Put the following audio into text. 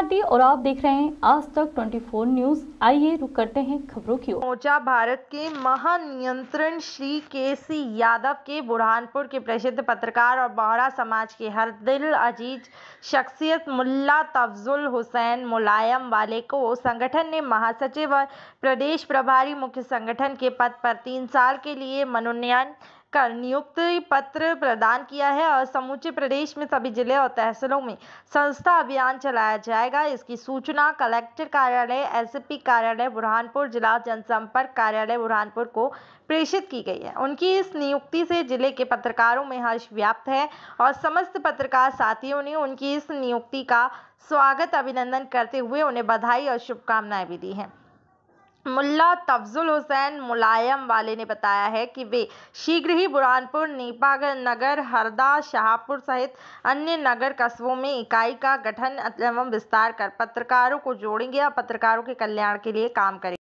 भारती और आप देख रहे हैं आज तक 24 न्यूज आइए रुक करते हैं खबरों की मोर्चा भारत के महानियंत्रण श्री के सी यादव के बुरहानपुर के प्रसिद्ध पत्रकार और बहरा समाज के हर दिल अजीज शख्सियत मुल्ला तफजुल हुसैन मुलायम वाले को संगठन ने महासचिव और प्रदेश प्रभारी मुख्य संगठन के पद पर तीन साल के लिए मनोनयन कर नियुक्ति पत्र प्रदान किया है और समूचे प्रदेश में सभी जिले और तहसीलों में संस्था अभियान चलाया जाएगा इसकी सूचना कलेक्टर कार्यालय एसपी कार्यालय बुरहानपुर जिला जनसंपर्क कार्यालय बुरहानपुर को प्रेषित की गई है उनकी इस नियुक्ति से जिले के पत्रकारों में हर्ष व्याप्त है और समस्त पत्रकार साथियों ने उनकी इस नियुक्ति का स्वागत अभिनंदन करते हुए उन्हें बधाई और शुभकामनाएं भी दी हैं मुल्ला तफजुल हुसैन मुलायम वाले ने बताया है कि वे शीघ्र ही बुरहानपुर नेपागर नगर हरदा शाहपुर सहित अन्य नगर कस्बों में इकाई का गठन एवं विस्तार कर पत्रकारों को जोड़ेंगे और पत्रकारों के कल्याण के लिए काम करेंगे